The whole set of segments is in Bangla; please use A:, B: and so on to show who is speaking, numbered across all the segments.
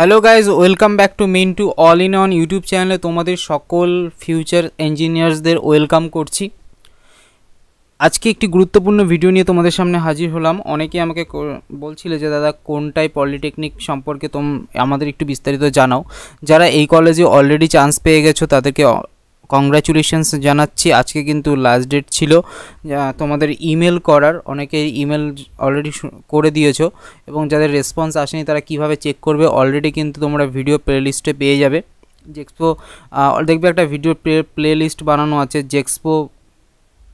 A: hello guys welcome back to mentor all in one YouTube চ্যানেলে তোমাদের সকল ফিউচার ইঞ্জিনিয়ার্সদের ওয়েলকাম করছি আজকে একটি গুরুত্বপূর্ণ ভিডিও নিয়ে তোমাদের সামনে হাজির হলাম অনেকে আমাকে বলছিলে যে দাদা কোনটাই পলিটেকনিক সম্পর্কে তোম আমাদের একটু বিস্তারিত জানাও যারা এই কলেজে অলরেডি চান্স পেয়ে গেছো তাদেরকে কংগ্রাচুলেশনস জানাচ্ছি আজকে কিন্তু লাস্ট ডেট ছিল তোমাদের ইমেল করার অনেকে ইমেল অলরেডি করে দিয়েছো এবং যাদের রেসপন্স আসেনি তারা কিভাবে চেক করবে অলরেডি কিন্তু তোমরা ভিডিও প্লেলিস্টে পেয়ে যাবে জেক্সপো দেখবে একটা ভিডিও প্লেলিস্ট বানানো আছে জেক্সপো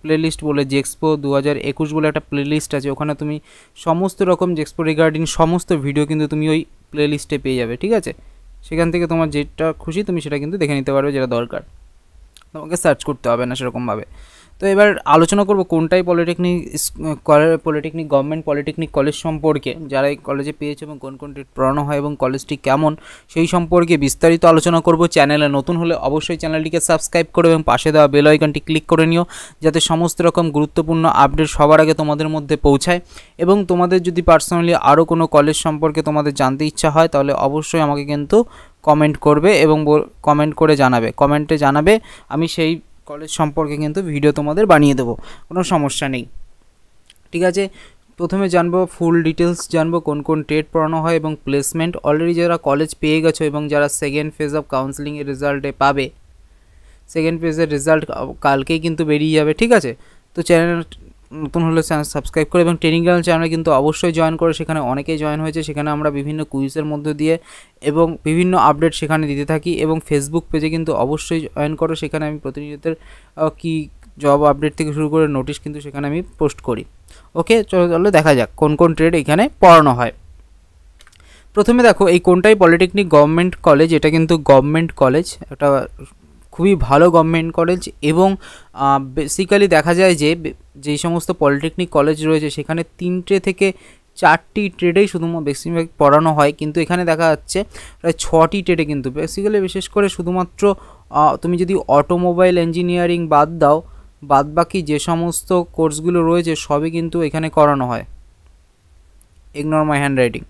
A: প্লেলিস্ট বলে জেক্সপো দু হাজার একুশ বলে একটা প্লেলিস্ট আছে ওখানে তুমি সমস্ত রকম জেক্সপো রিগার্ডিং সমস্ত ভিডিও কিন্তু তুমি ওই প্লেলিস্টে পেয়ে যাবে ঠিক আছে সেখান থেকে তোমার যেটা খুশি তুমি সেটা কিন্তু দেখে নিতে পারবে যেটা দরকার তোমাকে সার্চ করতে হবে না সেরকমভাবে তো এবার আলোচনা করব কোনটাই polytechnic polytechnic government polytechnic college সম্পর্কে যারা এই কলেজে পেয়েছে এবং কোন কোন ডেট পড়ানো হয় এবং কলেজটি কেমন সেই সম্পর্কে বিস্তারিত আলোচনা করব চ্যানেলে নতুন হলে অবশ্যই চ্যানেলটিকে সাবস্ক্রাইব করো এবং পাশে দেওয়া বেল আইকনটি ক্লিক করে নিও যাতে সমস্ত রকম গুরুত্বপূর্ণ আপডেট সবার আগে তোমাদের মধ্যে পৌঁছায় এবং তোমাদের যদি পার্সোনালি আরও কোনো কলেজ সম্পর্কে তোমাদের জানতে ইচ্ছা হয় তাহলে অবশ্যই আমাকে কিন্তু কমেন্ট করবে এবং কমেন্ট করে জানাবে কমেন্টে জানাবে আমি সেই কলেজ সম্পর্কে কিন্তু ভিডিও তোমাদের বানিয়ে দেবো কোনো সমস্যা নেই ঠিক আছে প্রথমে জানবো ফুল ডিটেলস জানবো কোন কোন টেট পড়ানো হয় এবং প্লেসমেন্ট অলরেডি যারা কলেজ পেয়ে গেছো এবং যারা সেকেন্ড ফেজ অফ কাউন্সিলিংয়ের রেজাল্টে পাবে সেকেন্ড ফেজের রেজাল্ট কালকেই কিন্তু বেরিয়ে যাবে ঠিক আছে তো চ্যানেল নতুন হলে সাবস্ক্রাইব করে এবং টেলিগ্রাম চ্যানেলে কিন্তু অবশ্যই জয়েন করে সেখানে অনেকেই জয়েন হয়েছে সেখানে আমরা বিভিন্ন কুইজের মধ্য দিয়ে এবং বিভিন্ন আপডেট সেখানে দিতে থাকি এবং ফেসবুক পেজে কিন্তু অবশ্যই জয়েন করো সেখানে আমি প্রতিনিধিদের কি জব আপডেট থেকে শুরু করে নোটিশ কিন্তু সেখানে আমি পোস্ট করি ওকে চলো চলো দেখা যাক কোন কোন ট্রেড এখানে পড়ানো হয় প্রথমে দেখো এই কোনটাই পলিটেকনিক গভর্নমেন্ট কলেজ এটা কিন্তু গভর্নমেন্ট কলেজ একটা খুবই ভালো গভর্নমেন্ট কলেজ এবং বেসিক্যালি দেখা যায় যে যেই সমস্ত পলিটেকনিক কলেজ রয়েছে সেখানে তিনটে থেকে চারটি ট্রেডেই শুধুমাত্র বেশিরভাগ পড়ানো হয় কিন্তু এখানে দেখা যাচ্ছে প্রায় ছটি ট্রেডে কিন্তু বেসিক্যালি বিশেষ করে শুধুমাত্র তুমি যদি অটোমোবাইল ইঞ্জিনিয়ারিং বাদ দাও বাদ বাকি যে সমস্ত কোর্সগুলো রয়েছে সবই কিন্তু এখানে করানো হয় ইগনোর মাই হ্যান্ড রাইটিং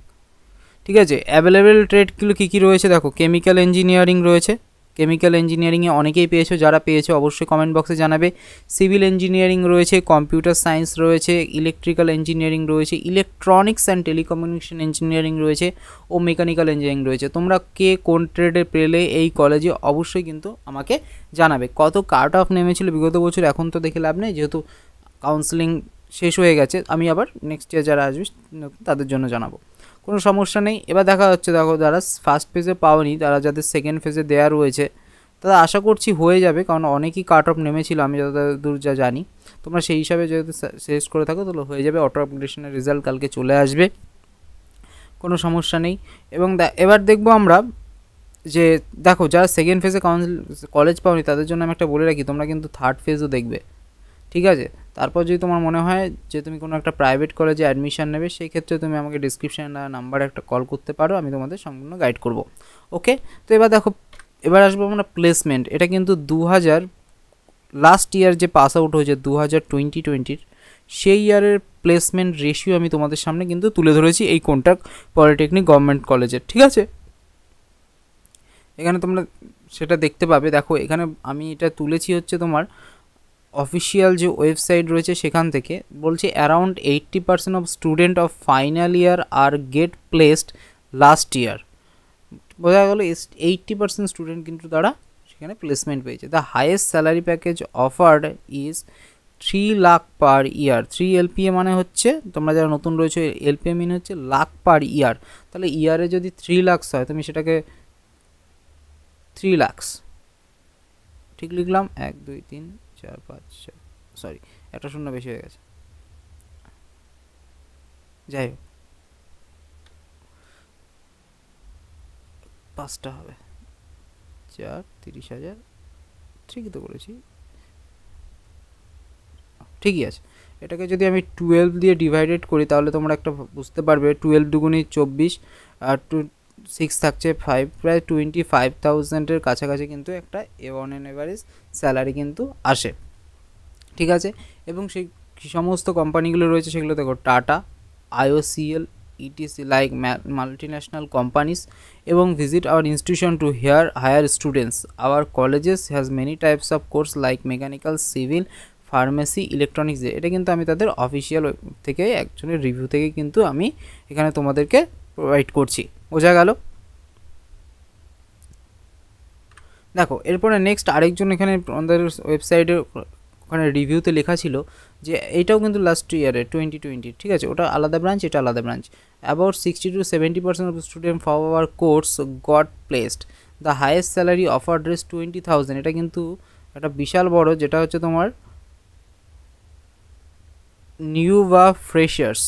A: ঠিক আছে অ্যাভেলেবেল ট্রেডগুলো কী কী রয়েছে দেখো কেমিক্যাল ইঞ্জিনিয়ারিং রয়েছে কেমিক্যাল ইঞ্জিনিয়ারিংয়ে অনেকেই পেয়েছো যারা পেয়েছো অবশ্যই কমেন্ট বক্সে জানাবে সিভিল ইঞ্জিনিয়ারিং রয়েছে কম্পিউটার সায়েন্স রয়েছে ইলেকট্রিক্যাল ইঞ্জিনিয়ারিং রয়েছে ইলেকট্রনিক্স অ্যান্ড টেলিকমিউনিকেশন ইঞ্জিনিয়ারিং রয়েছে ও মেকানিক্যাল ইঞ্জিনিয়ারিং রয়েছে তোমরা কে কোন ট্রেডে পেলে এই কলেজে অবশ্যই কিন্তু আমাকে জানাবে কত কার্ট অফ নেমেছিল বিগত বছর এখন তো দেখে লাভ নেই যেহেতু কাউন্সেলিং শেষ হয়ে গেছে আমি আবার নেক্সট ইয়ার যারা আসবে তাদের জন্য জানাবো কোনো সমস্যা নেই এবার দেখা যাচ্ছে দেখো যারা ফার্স্ট ফেজে পাওনি তারা যাদের সেকেন্ড ফেজে দেয়া রয়েছে তারা আশা করছি হয়ে যাবে কারণ অনেকই কাট অফ নেমেছিল আমি যতদূর যা জানি তোমরা সেই হিসাবে যদি শেষ করে থাকো তাহলে হয়ে যাবে অটো অ্যাপ্লিকেশনের রেজাল্ট কালকে চলে আসবে কোনো সমস্যা নেই এবং এবার দেখবো আমরা যে দেখো যারা সেকেন্ড ফেজে কাউন্সিল কলেজ পাওনি তাদের জন্য আমি একটা বলে রাখি তোমরা কিন্তু থার্ড ফেজও দেখবে ঠিক আছে তারপর যদি তোমার মনে হয় যে তুমি কোনো একটা প্রাইভেট কলেজে অ্যাডমিশান নেবে সেই ক্ষেত্রে তুমি আমাকে ডিসক্রিপশানে নাম্বারে একটা কল করতে পারো আমি তোমাদের সম্পূর্ণ গাইড করব ওকে তো এবার দেখো এবার আসবো আমরা প্লেসমেন্ট এটা কিন্তু দু হাজার লাস্ট ইয়ার যে পাস আউট হয়েছে দু হাজার টোয়েন্টি টোয়েন্টির সেই ইয়ারের প্লেসমেন্ট রেশিও আমি তোমাদের সামনে কিন্তু তুলে ধরেছি এই কোনটা পলিটেকনিক গভর্নমেন্ট কলেজের ঠিক আছে এখানে তোমরা সেটা দেখতে পাবে দেখো এখানে আমি এটা তুলেছি হচ্ছে তোমার অফিসিয়াল যে ওয়েবসাইট রয়েছে সেখান থেকে বলছে around eighty percent of student of final year আর গেট প্লেসড লাস্ট ইয়ার বোঝা গেল এইট্টি পার্সেন্ট স্টুডেন্ট কিন্তু তারা সেখানে প্লেসমেন্ট পেয়েছে the highest salary package offered is three lakh per year three LPA মানে হচ্ছে তোমরা যারা নতুন রয়েছে এলপিএ মিন হচ্ছে লাখ পার ইয়ার তাহলে ইয়ারে যদি থ্রি লাখস হয় তুমি সেটাকে থ্রি লাখস ঠিক লিখলাম এক দুই তিন চার পাঁচ ছয় সরি একটা শূন্য বেশি হয়ে গেছে যাই হোক পাঁচটা হবে চার তিরিশ হাজার ঠিকই তো করেছি ঠিকই আছে এটাকে যদি আমি টুয়েলভ দিয়ে ডিভাইডেড করি তাহলে তোমরা একটা বুঝতে পারবে টুয়েলভ দুগুণি চব্বিশ আর টু সিক্স থাকছে ফাইভ প্রায় টোয়েন্টি ফাইভ থাউজেন্ডের কাছাকাছি কিন্তু একটা অন এন এভারেজ স্যালারি কিন্তু আসে ঠিক আছে এবং সেই সমস্ত কোম্পানিগুলো রয়েছে সেগুলো দেখো Tata IOCL etc like multi national companies এবং visit our institution to here hire students our colleges has many types of course like mechanical civil pharmacy electronics এটা কিন্তু আমি তাদের অফিসিয়াল থেকে একজনের রিভিউ থেকে কিন্তু আমি এখানে তোমাদেরকে প্রোভাইড করছি বোঝা গেল দেখো এরপরে নেক্সট আরেকজন এখানে আমাদের ওয়েবসাইটের ওখানে রিভিউতে লেখা ছিল যে এটাও কিন্তু লাস্ট ইয়ারে টোয়েন্টি টোয়েন্টি ঠিক আছে ওটা আলাদা ব্রাঞ্চ এটা আলাদা branch about sixty to seventy percent of student for our course got placed the highest salary offered twenty thousand এটা কিন্তু একটা বিশাল বড় যেটা হচ্ছে তোমার নিউ বা ফ্রেশার্স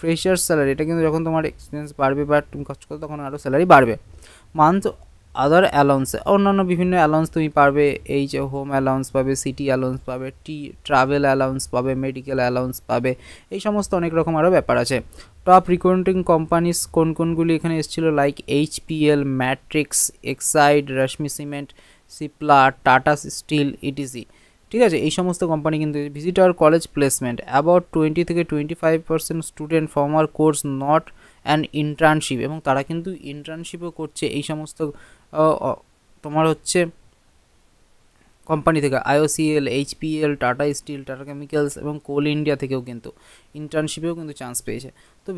A: ফ্রেশার স্যালারি এটা কিন্তু যখন তোমার এক্সপিরিয়েন্স বাড়বে বা তুমি কাজ করো তখন আরও স্যালারি বাড়বে মান্থ আদার অ্যালাউন্স অন্যান্য বিভিন্ন অ্যালাউন্স তুমি পারবে এই যে হোম অ্যালাউন্স পাবে সিটি অ্যালাউন্স পাবে টি ট্রাভেল অ্যালাউন্স পাবে মেডিকেল অ্যালাউন্স পাবে এই সমস্ত অনেক রকম আরও ব্যাপার আছে টপ রিক্রুটিং কোম্পানিস কোন কোনগুলি এখানে এসেছিল like HPL Matrix Exide Rashmi Cement Cipla Tata Steel etc ঠিক আছে এই সমস্ত কোম্পানি কিন্তু visit our college placement about twenty থেকে twenty five percent student for our course not and internship এবং তারা কিন্তু ইন্টার্নশিপও করছে এই সমস্ত তোমার হচ্ছে কোম্পানি থেকে IOCL HPL Tata Steel Tata Chemicals এবং কোল ইন্ডিয়া থেকেও কিন্তু ইন্টার্নশিপেও কিন্তু চান্স পেয়েছে তো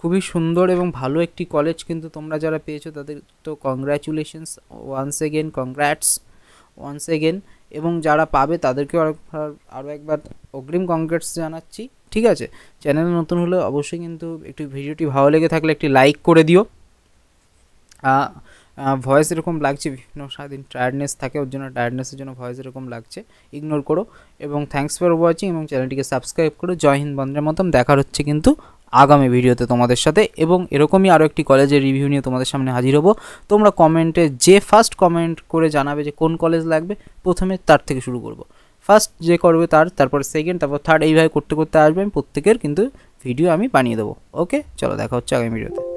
A: খুবই সুন্দর এবং ভালো একটি কলেজ কিন্তু তোমরা যারা পেয়েছো তাদের তো congratulations once again congrats once again এবং যারা পাবে তাদেরকেও আরও একবার অগ্রিম কংগ্রেটস জানাচ্ছি ঠিক আছে চ্যানেল নতুন হলে অবশ্যই কিন্তু একটু ভিডিওটি ভালো লেগে থাকলে একটি লাইক করে দিও ভয়েস এরকম লাগছে বিভিন্ন সারাদিন টায়ার্ডনেস থাকে ওর জন্য টায়ার্ডনেসের জন্য ভয়েস এরকম লাগছে ইগনোর করো এবং থ্যাংকস ফর ওয়াচিং এবং চ্যানেলটিকে সাবস্ক্রাইব করো জয় হিন্দ বন্ধের মতন দেখার হচ্ছে কিন্তু আগামী ভিডিওতে তোমাদের সাথে এবং এরকমই আরও একটি কলেজের রিভিউ নিয়ে তোমাদের সামনে হাজির হব তোমরা কমেন্টে যে ফার্স্ট কমেন্ট করে জানাবে যে কোন কলেজ লাগবে প্রথমে তার থেকে শুরু করব ফার্স্ট যে করবে তার তারপর সেকেন্ড তারপর থার্ড এইভাবে করতে করতে আসবে আমি প্রত্যেকের কিন্তু ভিডিও আমি বানিয়ে দেবো ওকে চলো দেখা হচ্ছে আগামী ভিডিওতে